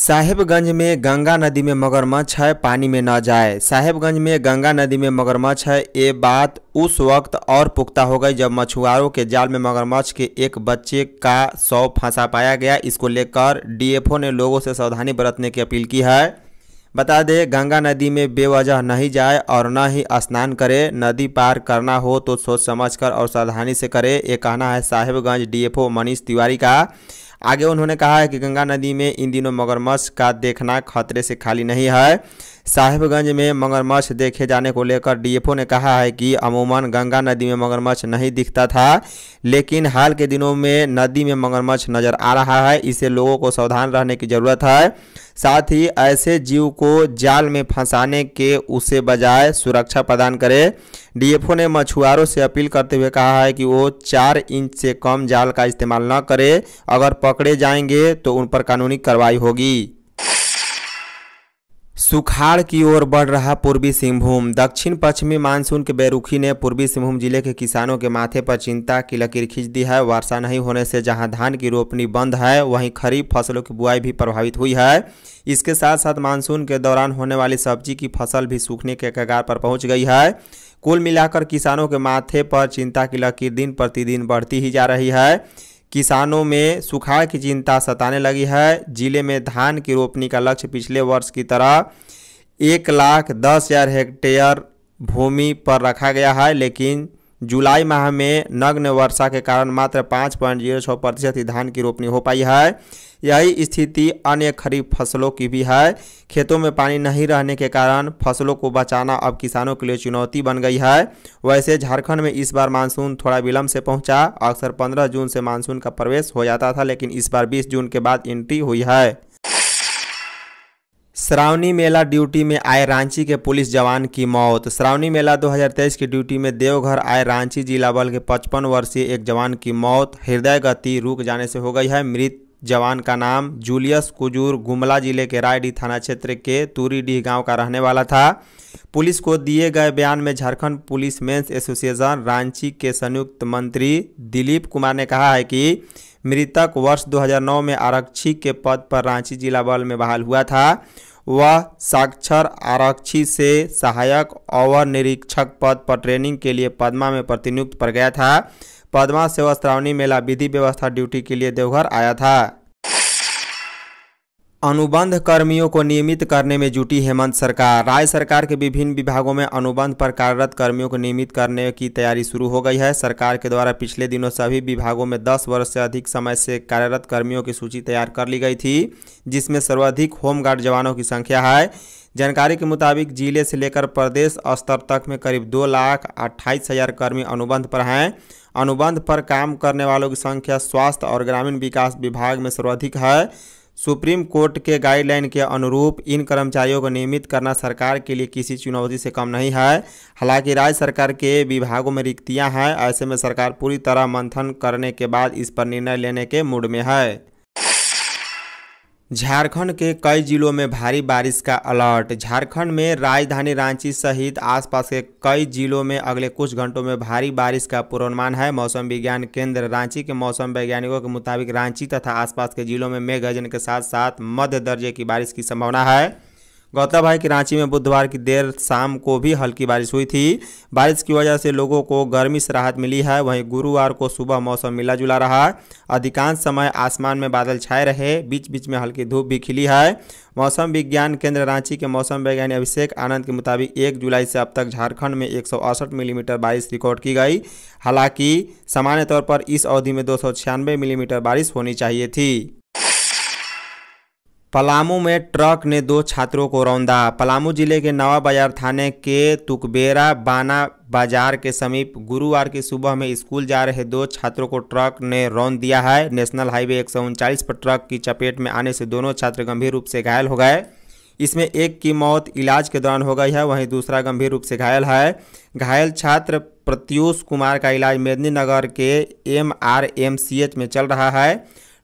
साहेबगंज में गंगा नदी में मगरमच्छ है पानी में न जाए साहेबगंज में गंगा नदी में मगरमच्छ है ये बात उस वक्त और पुख्ता हो गई जब मछुआरों के जाल में मगरमच्छ के एक बच्चे का शव फंसा पाया गया इसको लेकर डीएफओ ने लोगों से सावधानी बरतने की अपील की है बता दें गंगा नदी में बेवजह नहीं जाए और न ही स्नान करे नदी पार करना हो तो सोच समझ कर और सावधानी से करे ये कहना है साहेबगंज ओ मनीष तिवारी का आगे उन्होंने कहा है कि गंगा नदी में इन दिनों मगरमच्छ का देखना खतरे से खाली नहीं है साहिबगंज में मगरमच्छ देखे जाने को लेकर डीएफओ ने कहा है कि अमूमन गंगा नदी में मगरमच्छ नहीं दिखता था लेकिन हाल के दिनों में नदी में मगरमच्छ नजर आ रहा है इसे लोगों को सावधान रहने की ज़रूरत है साथ ही ऐसे जीव को जाल में फंसाने के उसे बजाय सुरक्षा प्रदान करे डीएफओ ने मछुआरों से अपील करते हुए कहा है कि वो चार इंच से कम जाल का इस्तेमाल न करें अगर पकड़े जाएंगे तो उन पर कानूनी कार्रवाई होगी सुखाड़ की ओर बढ़ रहा पूर्वी सिंहभूम दक्षिण पश्चिमी मानसून के बेरुखी ने पूर्वी सिंहभूम जिले के किसानों के माथे पर चिंता की लकीर खींच दी है वर्षा नहीं होने से जहां धान की रोपनी बंद है वहीं खरीफ फसलों की बुआई भी प्रभावित हुई है इसके साथ साथ मानसून के दौरान होने वाली सब्जी की फसल भी सूखने के कगार पर पहुँच गई है कुल मिलाकर किसानों के माथे पर चिंता की लकीर दिन प्रतिदिन बढ़ती ही जा रही है किसानों में सुखाड़ की चिंता सताने लगी है जिले में धान की रोपनी का लक्ष्य पिछले वर्ष की तरह एक लाख दस हज़ार हेक्टेयर भूमि पर रखा गया है लेकिन जुलाई माह में नग्न वर्षा के कारण मात्र पाँच पॉइंट जीरो छः प्रतिशत ही धान की रोपनी हो पाई है यही स्थिति अन्य खरीफ फसलों की भी है खेतों में पानी नहीं रहने के कारण फसलों को बचाना अब किसानों के लिए चुनौती बन गई है वैसे झारखंड में इस बार मानसून थोड़ा विलम्ब से पहुंचा अक्सर 15 जून से मानसून का प्रवेश हो जाता था लेकिन इस बार 20 जून के बाद एंट्री हुई है श्रावणी मेला ड्यूटी में आए रांची के पुलिस जवान की मौत श्रावणी मेला 2023 की ड्यूटी में देवघर आए रांची जिला बल के 55 वर्षीय एक जवान की मौत हृदय गति रुक जाने से हो गई है मृत जवान का नाम जूलियस कुजूर गुमला जिले के रायडीह थाना क्षेत्र के तुरीडीह गांव का रहने वाला था पुलिस को दिए गए बयान में Jharkhand police men's association Ranchi के संयुक्त मंत्री दिलीप कुमार ने कहा है कि मृतक वर्ष 2009 में आरक्षी के पद पर रांची जिला बल में बहाल हुआ था वह साक्षर आरक्षी से सहायक और निरीक्षक पद पर ट्रेनिंग के लिए पदमा में प्रतिनियुक्त पर गया था पदमा सेवा श्रावणी मेला विधि व्यवस्था ड्यूटी के लिए देवघर आया था अनुबंध कर्मियों को नियमित करने में जुटी हेमंत सरकार राज्य सरकार के विभिन्न विभागों में अनुबंध पर कार्यरत कर्मियों को नियमित करने की तैयारी शुरू हो गई है सरकार के द्वारा पिछले दिनों सभी विभागों में 10 वर्ष से अधिक समय से कार्यरत कर्मियों की सूची तैयार कर ली गई थी जिसमें सर्वाधिक होमगार्ड जवानों की संख्या है जानकारी के मुताबिक जिले से लेकर प्रदेश स्तर तक में करीब दो लाख अट्ठाईस हज़ार कर्मी अनुबंध पर हैं अनुबंध पर काम करने वालों की संख्या स्वास्थ्य और ग्रामीण विकास विभाग में सर्वाधिक है सुप्रीम कोर्ट के गाइडलाइन के अनुरूप इन कर्मचारियों को नियमित करना सरकार के लिए किसी चुनौती से कम नहीं है हालांकि राज्य सरकार के विभागों में रिक्तियां हैं ऐसे में सरकार पूरी तरह मंथन करने के बाद इस पर निर्णय लेने के मूड में है झारखंड के कई जिलों में भारी बारिश का अलर्ट झारखंड में राजधानी रांची सहित आसपास के कई जिलों में अगले कुछ घंटों में भारी बारिश का पूर्वानुमान है मौसम विज्ञान केंद्र रांची के मौसम वैज्ञानिकों के मुताबिक रांची तथा आसपास के जिलों में मेघ गर्जन के साथ साथ मध्य दर्जे की बारिश की संभावना है गौतलब है कि रांची में बुधवार की देर शाम को भी हल्की बारिश हुई थी बारिश की वजह से लोगों को गर्मी से राहत मिली है वहीं गुरुवार को सुबह मौसम मिला जुला रहा अधिकांश समय आसमान में बादल छाए रहे बीच बीच में हल्की धूप भी खिली है मौसम विज्ञान केंद्र रांची के मौसम वैज्ञानिक अभिषेक आनंद के मुताबिक एक जुलाई से अब तक झारखंड में एक मिलीमीटर mm बारिश रिकॉर्ड की गई हालांकि सामान्य तौर पर इस अवधि में दो मिलीमीटर mm बारिश होनी चाहिए थी पलामू में ट्रक ने दो छात्रों को रौंदा पलामू जिले के नवा बाजार थाने के तुकबेरा बाना बाजार के समीप गुरुवार की सुबह में स्कूल जा रहे दो छात्रों को ट्रक ने रौंद दिया है नेशनल हाईवे एक पर ट्रक की चपेट में आने से दोनों छात्र गंभीर रूप से घायल हो गए इसमें एक की मौत इलाज के दौरान हो गई है वहीं दूसरा गंभीर रूप से घायल है घायल छात्र प्रत्युष कुमार का इलाज नगर के एम में चल रहा है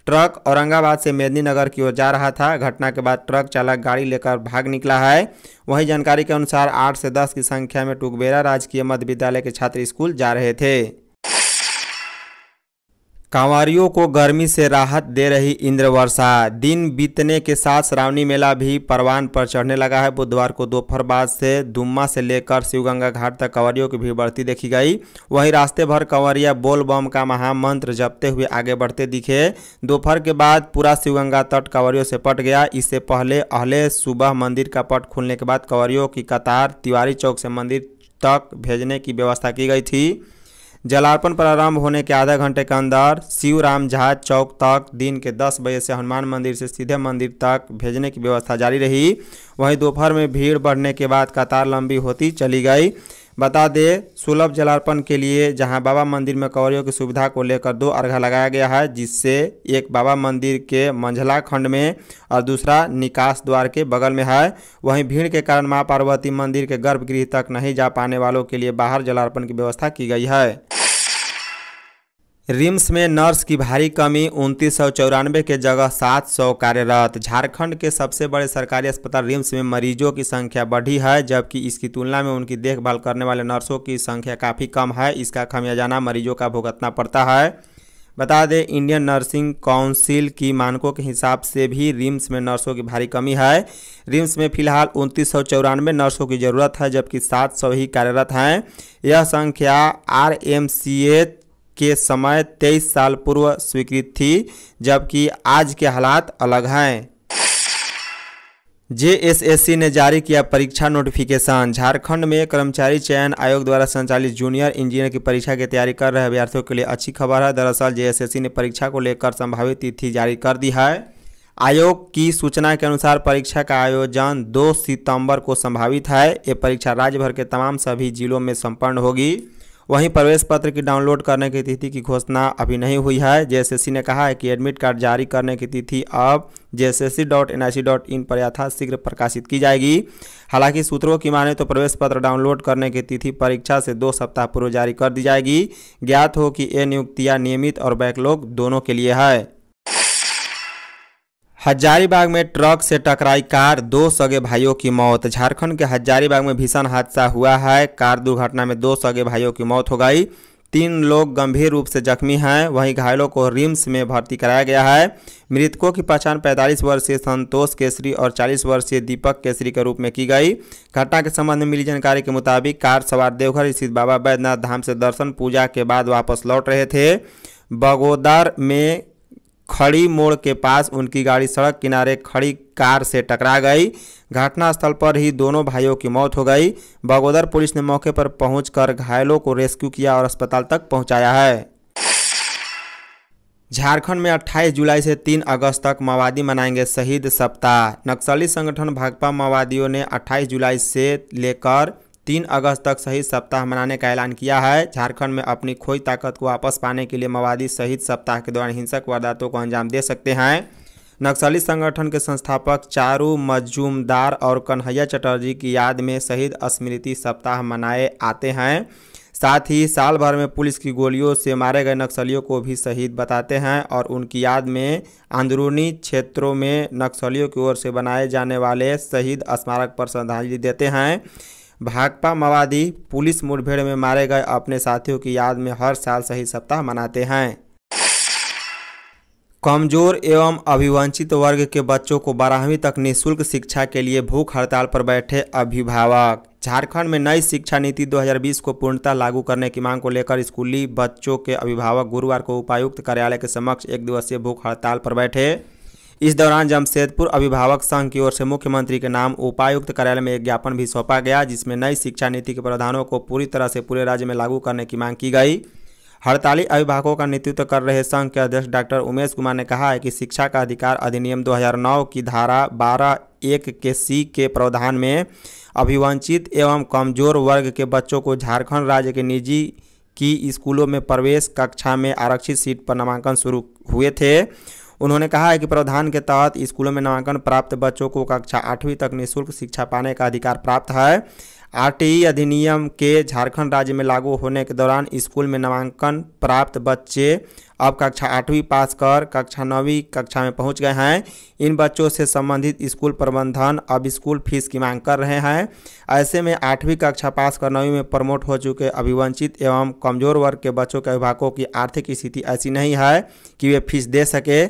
ट्रक औरंगाबाद से मेदिनीनगर की ओर जा रहा था घटना के बाद ट्रक चालक गाड़ी लेकर भाग निकला है वहीं जानकारी के अनुसार आठ से दस की संख्या में टुकबेरा राजकीय मध्य विद्यालय के छात्र स्कूल जा रहे थे कांवरियों को गर्मी से राहत दे रही इंद्र वर्षा दिन बीतने के साथ श्रावणी मेला भी परवान पर चढ़ने लगा है बुधवार को दोपहर बाद से दुम्मा से लेकर शिवगंगा घाट तक कंवरियों की भीड़ बढ़ती देखी गई वहीं रास्ते भर कंवरिया बोलबम का महामंत्र जपते हुए आगे बढ़ते दिखे दोपहर के बाद पूरा शिवगंगा तट कंवरियों से पट गया इससे पहले अहले सुबह मंदिर का पट खुलने के बाद कंवरियों की कतार तिवारी चौक से मंदिर तक भेजने की व्यवस्था की गई थी जलार्पण प्रारंभ होने के आधा घंटे के अंदर शिवराम झा चौक तक दिन के 10 बजे से हनुमान मंदिर से सीधे मंदिर तक भेजने की व्यवस्था जारी रही वहीं दोपहर में भीड़ बढ़ने के बाद कतार लंबी होती चली गई बता दें सुलभ जलार्पण के लिए जहां बाबा मंदिर में कवरियों की सुविधा को लेकर दो अर्घा लगाया गया है जिससे एक बाबा मंदिर के मंझला खंड में और दूसरा निकास द्वार के बगल में है वहीं भीड़ के कारण मां पार्वती मंदिर के गर्भगृह तक नहीं जा पाने वालों के लिए बाहर जलार्पण की व्यवस्था की गई है रिम्स में नर्स की भारी कमी उनतीस सौ चौरानवे के जगह सात सौ कार्यरत झारखंड के सबसे बड़े सरकारी अस्पताल रिम्स में मरीजों की संख्या बढ़ी है जबकि इसकी तुलना में उनकी देखभाल करने वाले नर्सों की संख्या काफ़ी कम है इसका खमियाजाना मरीजों का भुगतना पड़ता है बता दें इंडियन नर्सिंग काउंसिल की मानकों के हिसाब से भी रिम्स में नर्सों की भारी कमी है रिम्स में फिलहाल उनतीस सौ चौरानवे नर्सों की ज़रूरत है जबकि सात सौ ही कार्यरत हैं यह संख्या आर एम सी एच के समय 23 साल पूर्व स्वीकृत थी जबकि आज के हालात अलग हैं जेएसएससी ने जारी किया परीक्षा नोटिफिकेशन झारखंड में कर्मचारी चयन आयोग द्वारा संचालित जूनियर इंजीनियर की परीक्षा की तैयारी कर रहे अभ्यर्थियों के लिए अच्छी खबर है दरअसल जेएसएससी ने परीक्षा को लेकर संभावित तिथि जारी कर दी है आयोग की सूचना के अनुसार परीक्षा का आयोजन 2 सितंबर को संभावित है ये परीक्षा राज्य भर के तमाम सभी जिलों में संपन्न होगी वहीं प्रवेश पत्र की डाउनलोड करने की तिथि की घोषणा अभी नहीं हुई है जेएसएससी ने कहा है कि एडमिट कार्ड जारी करने की तिथि अब JSSC dot N I C dot in पर यथाशीघ्र प्रकाशित की जाएगी हालांकि सूत्रों की माने तो प्रवेश पत्र डाउनलोड करने की तिथि परीक्षा से दो सप्ताह पूर्व जारी कर दी जाएगी ज्ञात हो कि ये नियुक्तियाँ नियमित और बैकलॉग दोनों के लिए है हजारीबाग में ट्रक से टकराई कार दो सगे भाइयों की मौत झारखंड के हजारीबाग में भीषण हादसा हुआ है कार दुर्घटना में दो सगे भाइयों की मौत हो गई तीन लोग गंभीर रूप से जख्मी हैं वहीं घायलों को रिम्स में भर्ती कराया गया है मृतकों की पहचान 45 वर्षीय संतोष केसरी और 40 वर्षीय दीपक केसरी के रूप में की गई घटना के संबंध में मिली जानकारी के मुताबिक कार सवार देवघर स्थित बाबा बैद्यनाथ धाम से दर्शन पूजा के बाद वापस लौट रहे थे बगोदर में खड़ी मोड़ के पास उनकी गाड़ी सड़क किनारे खड़ी कार से टकरा गई घटनास्थल पर ही दोनों भाइयों की मौत हो गई बगोदर पुलिस ने मौके पर पहुंचकर घायलों को रेस्क्यू किया और अस्पताल तक पहुंचाया है झारखंड में 28 जुलाई से 3 अगस्त तक माओवादी मनाएंगे शहीद सप्ताह नक्सली संगठन भाकपा माओवादियों ने 28 जुलाई से लेकर तीन अगस्त तक शहीद सप्ताह मनाने का ऐलान किया है झारखंड में अपनी खोई ताकत को वापस पाने के लिए मवादी शहीद सप्ताह के दौरान हिंसक वारदातों को अंजाम दे सकते हैं नक्सली संगठन के संस्थापक चारू मजूमदार और कन्हैया चटर्जी की याद में शहीद स्मृति सप्ताह मनाए आते हैं साथ ही साल भर में पुलिस की गोलियों से मारे गए नक्सलियों को भी शहीद बताते हैं और उनकी याद में अंदरूनी क्षेत्रों में नक्सलियों की ओर से बनाए जाने वाले शहीद स्मारक पर श्रद्धांजलि देते हैं भाकपा माओवादी पुलिस मुठभेड़ में मारे गए अपने साथियों की याद में हर साल शहीद सप्ताह मनाते हैं कमजोर एवं अभिवंचित वर्ग के बच्चों को बारहवीं तक निःशुल्क शिक्षा के लिए भूख हड़ताल पर बैठे अभिभावक झारखंड में नई शिक्षा नीति 2020 को पूर्णतः लागू करने की मांग को लेकर स्कूली बच्चों के अभिभावक गुरुवार को उपायुक्त कार्यालय के समक्ष एक दिवसीय भूख हड़ताल पर बैठे इस दौरान जमशेदपुर अभिभावक संघ की ओर से मुख्यमंत्री के नाम उपायुक्त कार्यालय में एक ज्ञापन भी सौंपा गया जिसमें नई शिक्षा नीति के प्रावधानों को पूरी तरह से पूरे राज्य में लागू करने की मांग की गई हड़ताली अभिभावकों का नेतृत्व कर रहे संघ के अध्यक्ष डॉक्टर उमेश कुमार ने कहा है कि शिक्षा का अधिकार अधिनियम 2009 की धारा 12 एक के सी के प्रावधान में अभिवंचित एवं कमजोर वर्ग के बच्चों को झारखंड राज्य के निजी की स्कूलों में प्रवेश कक्षा में आरक्षित सीट पर नामांकन शुरू हुए थे उन्होंने कहा है कि प्रावधान के तहत स्कूलों में नामांकन प्राप्त बच्चों को कक्षा आठवीं तक निःशुल्क शिक्षा पाने का अधिकार प्राप्त है आरटीई अधिनियम के झारखंड राज्य में लागू होने के दौरान स्कूल में नामांकन प्राप्त बच्चे अब कक्षा आठवीं पास कर कक्षा नौवीं कक्षा में पहुंच गए हैं इन बच्चों से संबंधित स्कूल प्रबंधन अब स्कूल फीस की मांग कर रहे हैं ऐसे में आठवीं कक्षा पास कर नौवीं में प्रमोट हो चुके अभिवंचित एवं कमजोर वर्ग के बच्चों के अभिभावकों की आर्थिक स्थिति ऐसी नहीं है कि वे फीस दे सके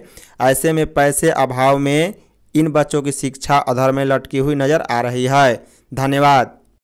ऐसे में पैसे अभाव में इन बच्चों की शिक्षा अधर में लटकी हुई नजर आ रही है धन्यवाद